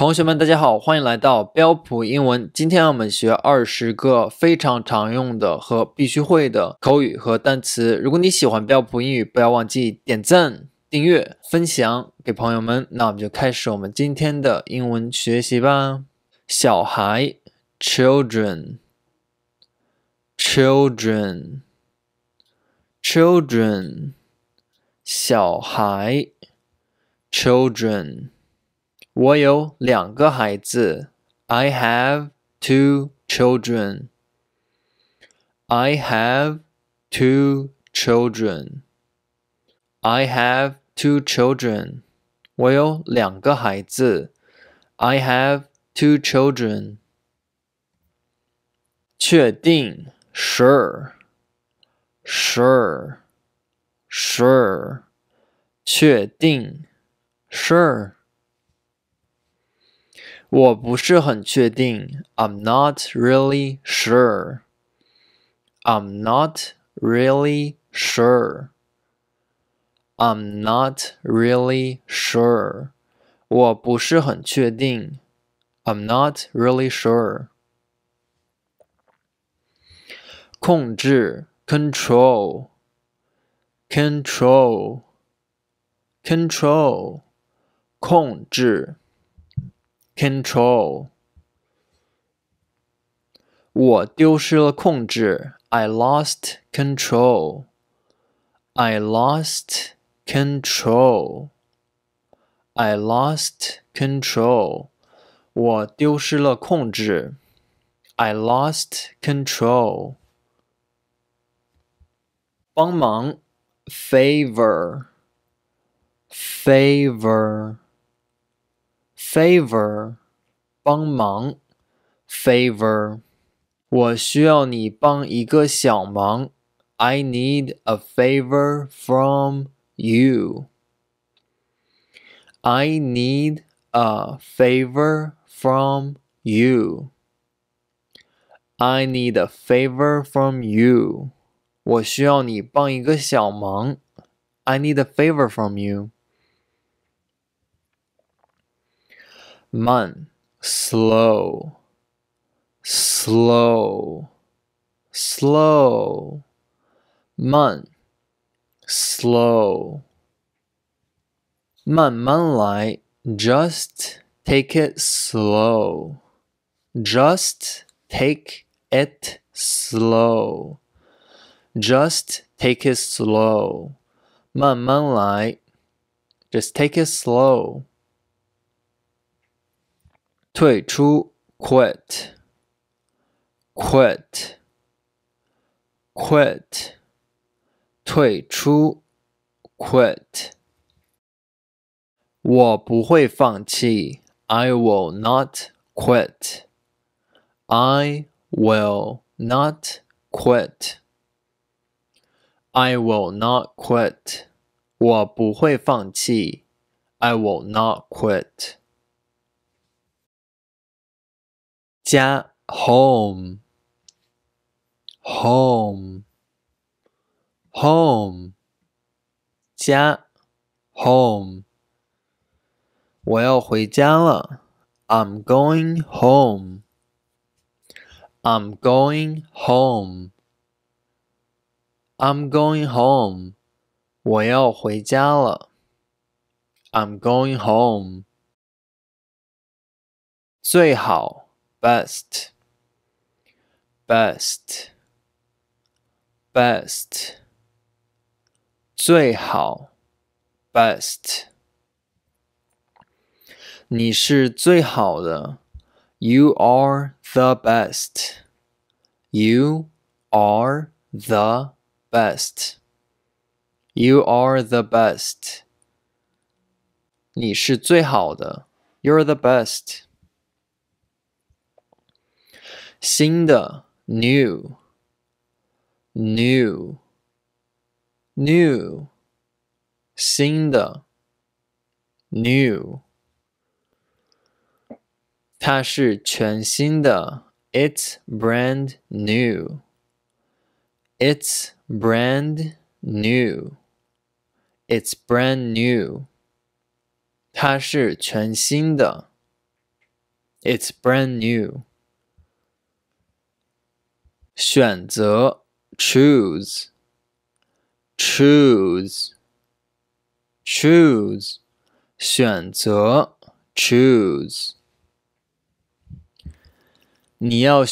同学们，大家好，欢迎来到标普英文。今天我们学二十个非常常用的和必须会的口语和单词。如果你喜欢标普英语，不要忘记点赞、订阅、分享给朋友们。那我们就开始我们今天的英文学习吧。小孩，children，children，children，小孩，children。I have two children. I have two children. I have two children. I have two children. 确定，sure, sure, sure. Sure. Sure i am not really sure. I'm not really sure. I'm not really sure. i am not really sure. 控制 control control control 控制。control. I lost control. I lost control. I lost control. I lost control. Favor. favor。favor 帮忙，favor，我需要你帮一个小忙。I need a favor from you. I need a favor from you. I need a favor from you. 我需要你帮一个小忙。I need a favor from you. 慢 slow slow slow 慢 slow 慢慢来 just take it slow just take it slow just take it slow 慢慢来 just take it slow quit, quit, I will not quit。I will not quit. I will not quit. I will not quit. 家，home，home，home，家，home，我要回家了。I'm going home。I'm going home。I'm going home。我要回家了。I'm going home。最好。Best, best best 最好 best 你是最好的 you are the best you are the best you are the best 你是最好的 you're the best 新的 new new new 新的 new 它是全新的 it's brand new it's brand new it's brand new 它是全新的 it's brand new 选择 choose choose choose 选择 choose one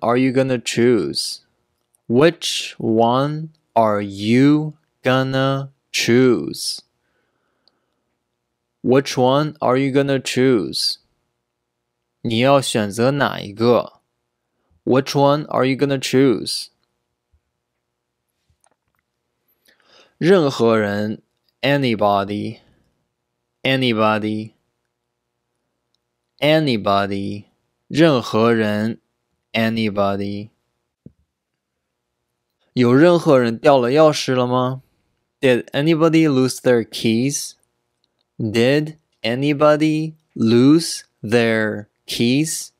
are you gonna choose? Which one are you gonna choose? Which one are you gonna choose? 你要选择哪一个？which one are you gonna choose? 任何人，anybody, anybody, Did anybody lose their keys? Did anybody lose their keys?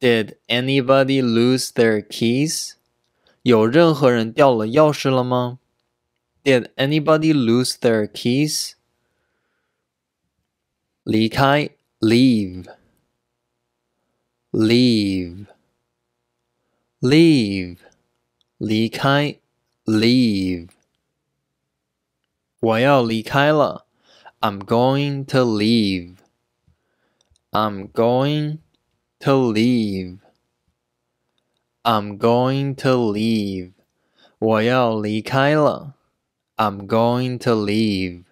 Did anybody lose their keys? 有任何人掉了钥匙了吗？Did anybody lose their keys? 离开，leave, leave, i am going to leave. I'm going to leave. I'm going to leave. i am going to leave.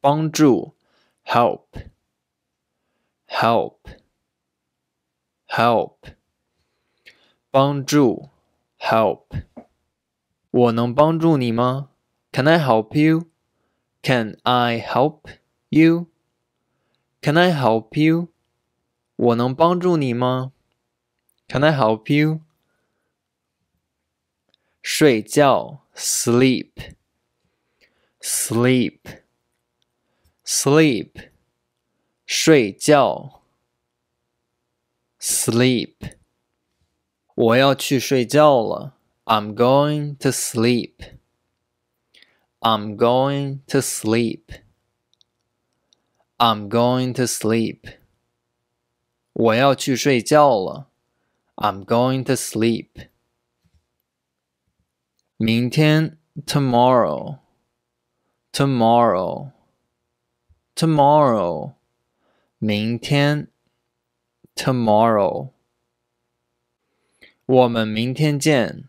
帮助 help help help 帮助 help 我能帮助你吗? Can I help you? Can I help you? Can I help you? 我能帮助你吗？Can I help you？睡觉，sleep。sleep sleep 睡觉 sleep 我要去睡觉了 I'm going to sleep I'm going to sleep I'm going to sleep 我要去睡觉了。I'm going to sleep. 明天 tomorrow tomorrow tomorrow 明天 tomorrow 我们明天见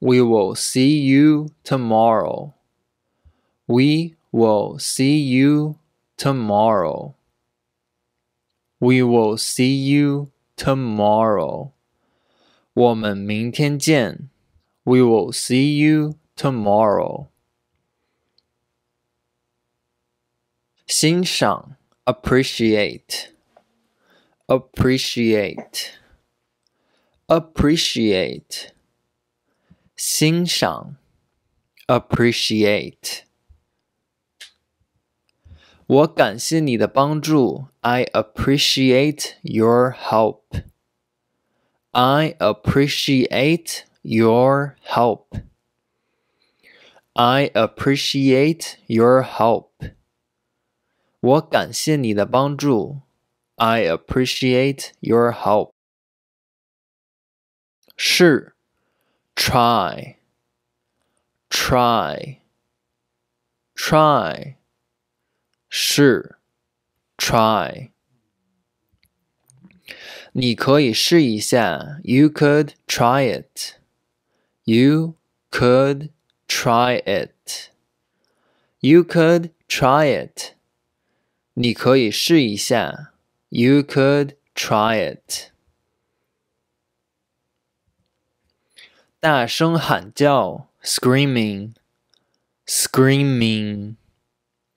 We will see you tomorrow. We will see you tomorrow. We will see you tomorrow. 我们明天见。We will see you tomorrow. 欣赏 appreciate appreciate appreciate 欣赏 appreciate 我感谢你的帮助。I appreciate your help. I appreciate your help. I appreciate your help. 我感谢你的帮助。I appreciate your help. 是 try try try 是，try。你可以试一下。You could try it. You could try it. You could try it. 你可以试一下。You could try it. 大声喊叫，screaming, screaming.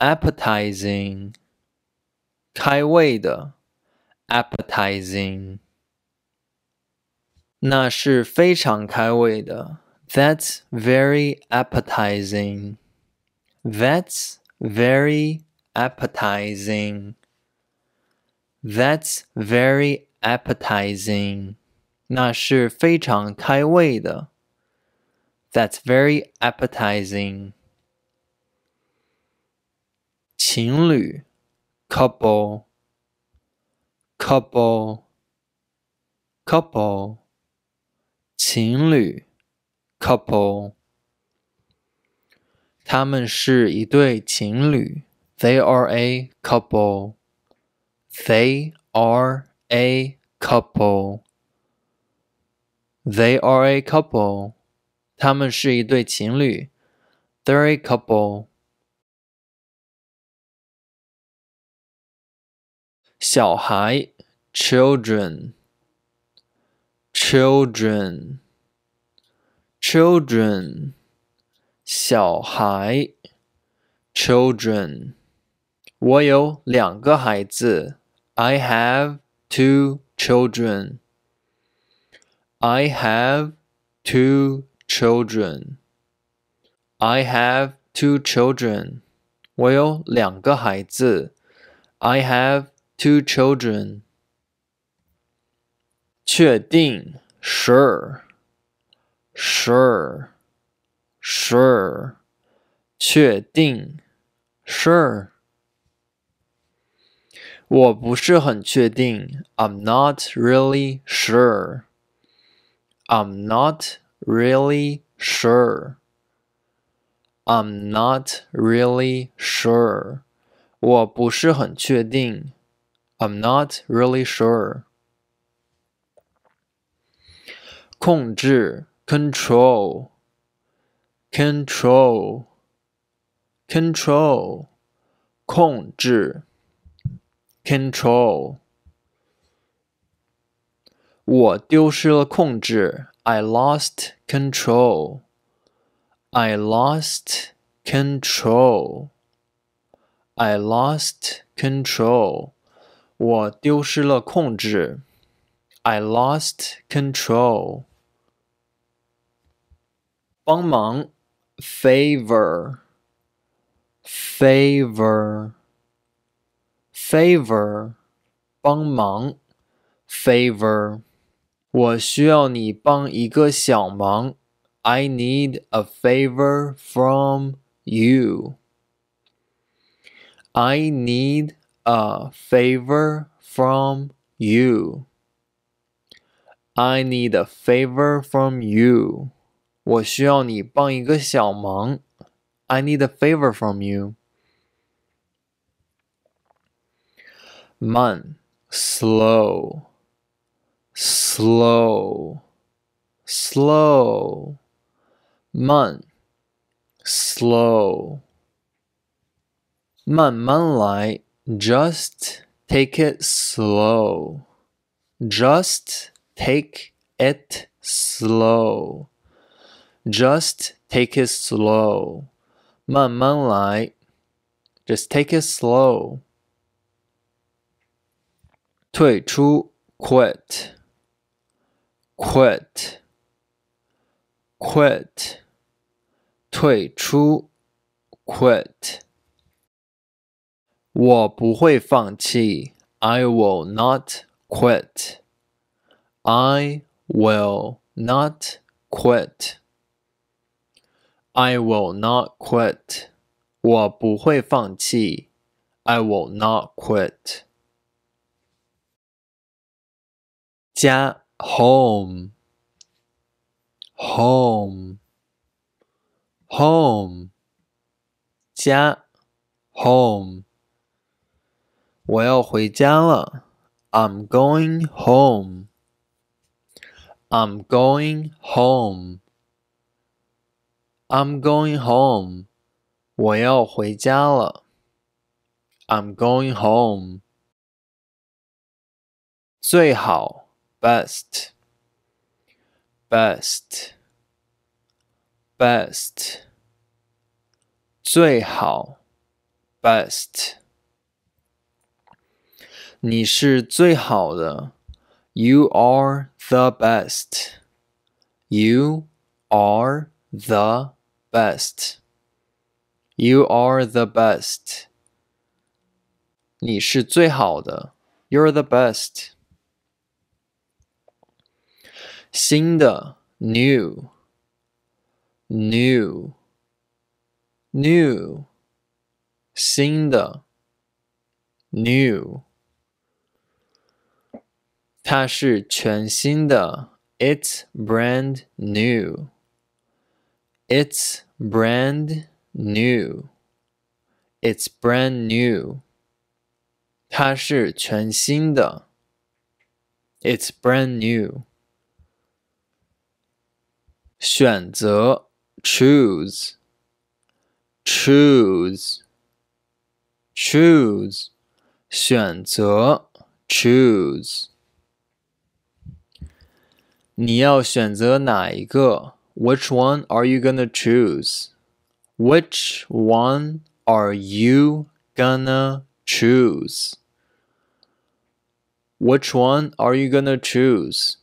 appetizing 开胃的 appetizing 那是非常开胃的 that's very appetizing that's very appetizing that's very appetizing 那是非常开胃的 that's very appetizing 情侣 couple couple couple 情侣 couple 他们是一对情侣 they are a couple they are a couple they are a couple 他们是一对情侣 they're a couple 小孩，children。children, children, 小孩，children。我有两个孩子。I have two children. I have two children. I have two children. I have two children. 确定，sure, sure, sure. Sure. Sure. i am not really sure. I'm not really sure. I'm not really sure. sure. I'm not really sure. 控制 control control control 控制 control 我丢失了控制 I lost control I lost control I lost control 我丢失了控制。I lost control. favor, favor, favor. favor. I need a favor from you. I need a favor from you. I need a favor from you. 我需要你帮一个小忙。I need a favor from you. Man, slow, slow, slow. Man, slow. 慢慢来。just take it slow. Just take it slow. Just take it slow. 慢慢来. Just take it slow. 退出 quit quit quit 退出 quit I will not quit. I will not quit. I will not quit. I will not quit. 加 home home home 加 home 我要回家了。I'm going home. I'm going home. I'm going home. 我要回家了。I'm going home. 最好，best，best，best。最好，best。你是最好的，You are the best. You are the best. You are the best. 你是最好的，You're the best. 新的，new，new，new，新的，new。它是全新的，It's brand new。It's brand new。It's brand new。它是全新的。It's brand new。选择，choose。choose choose 选择 choose 你要选择哪一个？Which one are you gonna choose? Which one are you gonna choose? Which one are you gonna choose?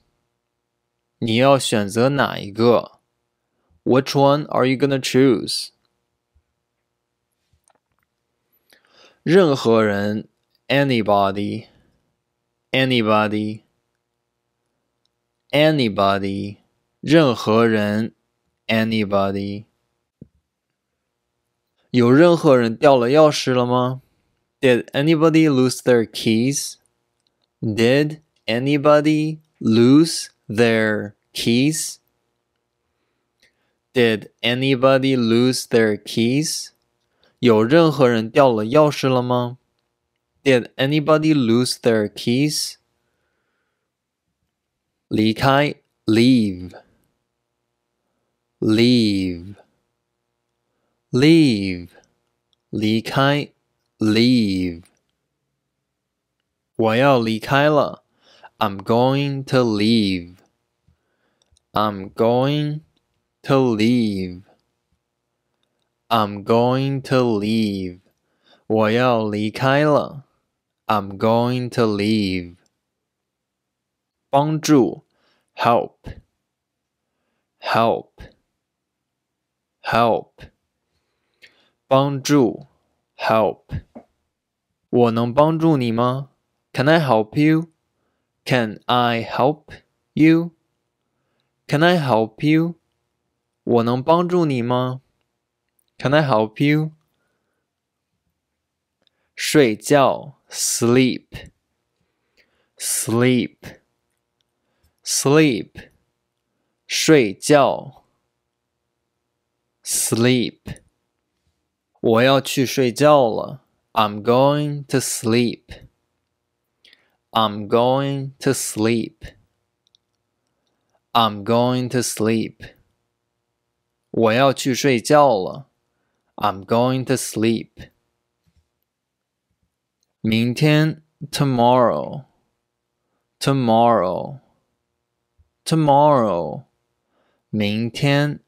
你要选择哪一个？Which one are you gonna choose? 任何人，anybody，anybody anybody, anybody，任何人，anybody。有任何人掉了钥匙了吗？Did anybody lose their keys? Did anybody lose their keys? Did anybody lose their keys? 有任何人掉了钥匙了吗？Did anybody lose their keys? 离开，leave, leave, i am going to leave, I'm going to leave, I'm going to leave. i am going to leave。帮助，help help help，帮助，help。我能帮助你吗？Can I help you? Can I help you? Can I help you? Can I help you? sleep, sleep。sleep i am going to sleep. I'm going to sleep. I'm going to sleep. i am going to sleep. 明天 tomorrow. Tomorrow tomorrow 明天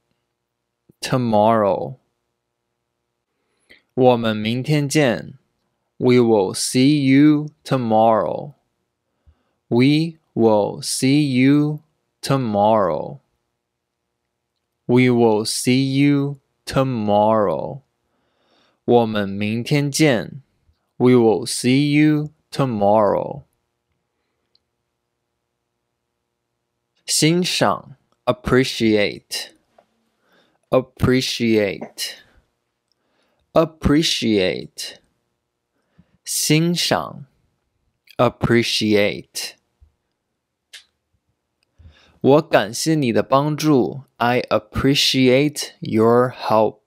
tomorrow 我们明天见 we will see you tomorrow we will see you tomorrow we will see you tomorrow 我们明天见 we will see you tomorrow 欣赏 appreciate appreciate appreciate 欣赏 appreciate 我感谢你的帮助，I appreciate your help.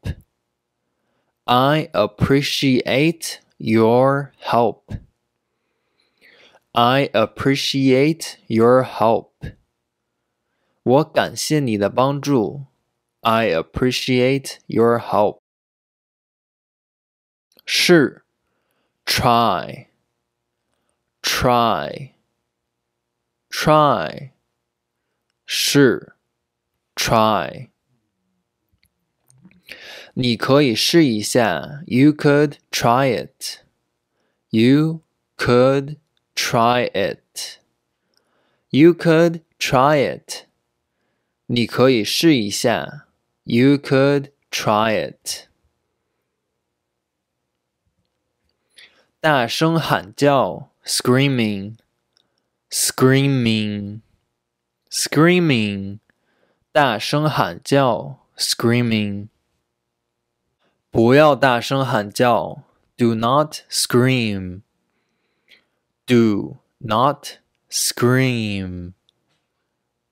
I appreciate your help. I appreciate your help. 我感谢你的帮助。I appreciate your help. 是 try try try 是 try 你可以试一下 you could try it you could try it you could try it 你可以试一下。You could try it。大声喊叫，screaming，screaming，screaming。大声喊叫，screaming。不要大声喊叫，do not scream。do not scream。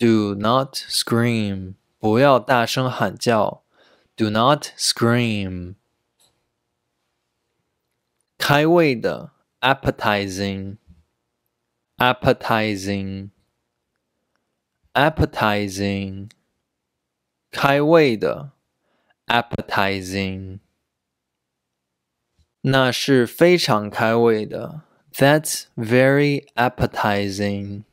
Do not scream. Do not scream. appetizing, appetizing, appetizing. appetizing. That's very appetizing.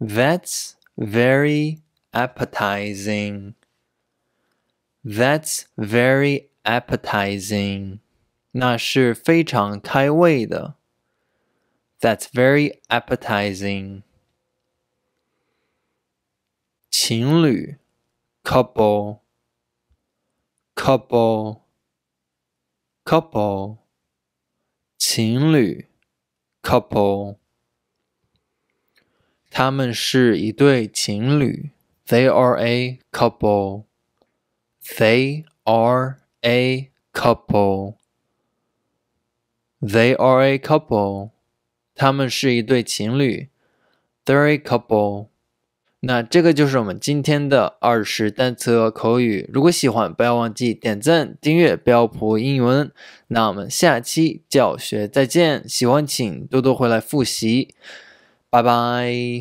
That's very appetizing. That's very appetizing. That's very appetizing. 情侣 couple couple couple 情侣 couple 他们是一对情侣，They are a couple. They are a couple. They are a couple. 他们是一对情侣，They're a couple. 那这个就是我们今天的二十单词口语。如果喜欢，不要忘记点赞、订阅标普英文。那我们下期教学再见。喜欢请多多回来复习。拜拜。